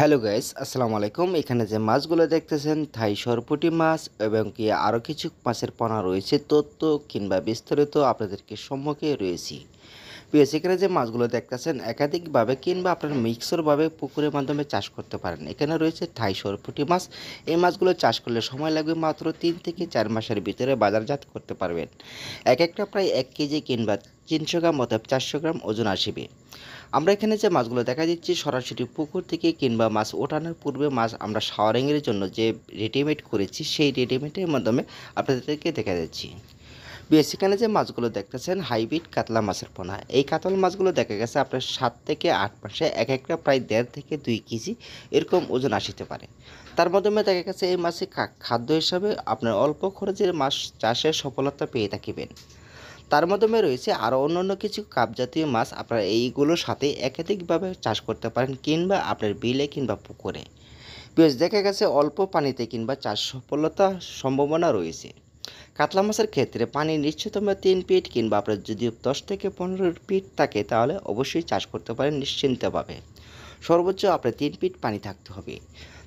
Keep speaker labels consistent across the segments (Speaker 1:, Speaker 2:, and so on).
Speaker 1: hello guys আসসালামু আলাইকুম এখানে যে মাছগুলো দেখতেছেন থাই সরপুটি মাছ এবং কি আরও কিছু মাছের পোনা রয়েছে তথ্য কিংবা বিস্তারিত আপনাদেরকে সম্মুখে রয়েছি প্রিয় শিকারা যে মাছগুলো দেখতেছেন একাধিকভাবে কিংবা আপনার মিক্সরভাবে পুকুরের মাধ্যমে চাষ করতে পারেন এখানে রয়েছে থাই সরপুটি মাছ এই মাছগুলো চাষ করলে সময় লাগবে মাত্র তিন থেকে চার মাসের ভিতরে বাজারজাত করতে পারবেন এক একটা প্রায় এক কেজি কিংবা তিনশো গ্রাম অথবা চারশো গ্রাম ওজন আসবে আমরা এখানে যে মাছগুলো দেখা দিচ্ছি সরাসরি পুকুর থেকে কিংবা মাছ ওঠানোর পূর্বে মাছ আমরা শাওয়ারিংয়ের জন্য যে রেডিমেড করেছি সেই রেডিমেডের মাধ্যমে আপনাদেরকে দেখা যাচ্ছি বিএস এখানে যে মাছগুলো দেখতেছেন হাইব্রিড কাতলা মাছের পোনা এই কাতলা মাছগুলো দেখা গেছে আপনার সাত থেকে আট মাসে এক একটা প্রায় দেড় থেকে দুই কেজি এরকম ওজন আসিতে পারে তার মাধ্যমে দেখা গেছে এই মাছে খাদ্য হিসাবে আপনার অল্প খরচের মাছ চাষের সফলতা পেয়ে থাকিবেন তার মাধ্যমে রয়েছে আরও অন্যান্য কিছু কাপ জাতীয় মাছ আপনারা এইগুলোর সাথে একাধিকভাবে চাষ করতে পারেন কিংবা আপনার বিলে কিংবা পুকুরে বেশ দেখা গেছে অল্প পানিতে কিংবা চাষ সফলতা সম্ভাবনা রয়েছে কাতলা মাছের ক্ষেত্রে পানি নিশ্চিতম তিন পিট কিংবা আপনার যদি দশ থেকে পনেরো পিট থাকে তাহলে অবশ্যই চাষ করতে পারেন নিশ্চিন্তভাবে সর্বোচ্চ আপনার তিন পিট পানি থাকতে হবে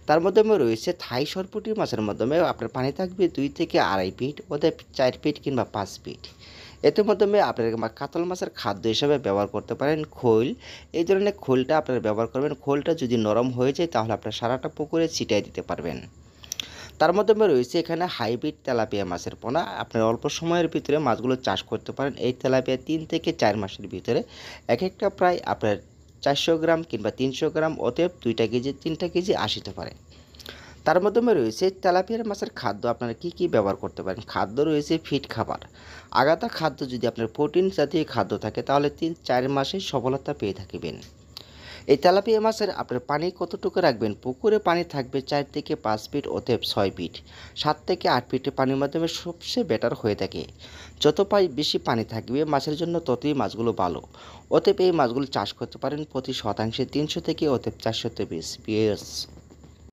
Speaker 1: তার মাধ্যমে রয়েছে থাই সরপুটির মাছের মাধ্যমে আপনার পানি থাকবে দুই থেকে আড়াই পিট ওদের চার পিট কিংবা পাঁচ ফিট এতে মাধ্যমে আপনারা কাতল মাছের খাদ্য হিসাবে ব্যবহার করতে পারেন খোল এই ধরনের খোলটা আপনারা ব্যবহার করবেন খোলটা যদি নরম হয়ে যায় তাহলে আপনার সারাটা পুকুরে ছিটাই দিতে পারবেন তার মাধ্যমে রয়েছে এখানে হাইব্রিড তেলাপিয়া মাছের পোনা আপনি অল্প সময়ের ভিতরে মাছগুলো চাষ করতে পারেন এই তেলাপিয়া তিন থেকে চার মাসের ভিতরে এক একটা প্রায় আপনার চারশো গ্রাম কিংবা তিনশো গ্রাম অতএব দুইটা কেজি তিনটা কেজি আসিতে পারে তার মাধ্যমে রয়েছে তেলাপিয়ার মাছের খাদ্য আপনারা কি কি ব্যবহার করতে পারেন খাদ্য রয়েছে ফিট খাবার আগাতা খাদ্য যদি আপনার প্রোটিন জাতীয় খাদ্য থাকে তাহলে তিন চার মাসে সফলতা পেয়ে থাকবেন এই তেলাপিয়া মাছের আপনার পানি কতটুকু রাখবেন পুকুরে পানি থাকবে চার থেকে পাঁচ ফিট অথব ছয় ফিট সাত থেকে আট ফিটে পানির মাধ্যমে সবচেয়ে বেটার হয়ে থাকে যত পাই বেশি পানি থাকবে মাছের জন্য ততই মাছগুলো ভালো অতএব এই মাছগুলো চাষ করতে পারেন প্রতি শতাংশে তিনশো থেকে অতএব চারশো পিস পিএস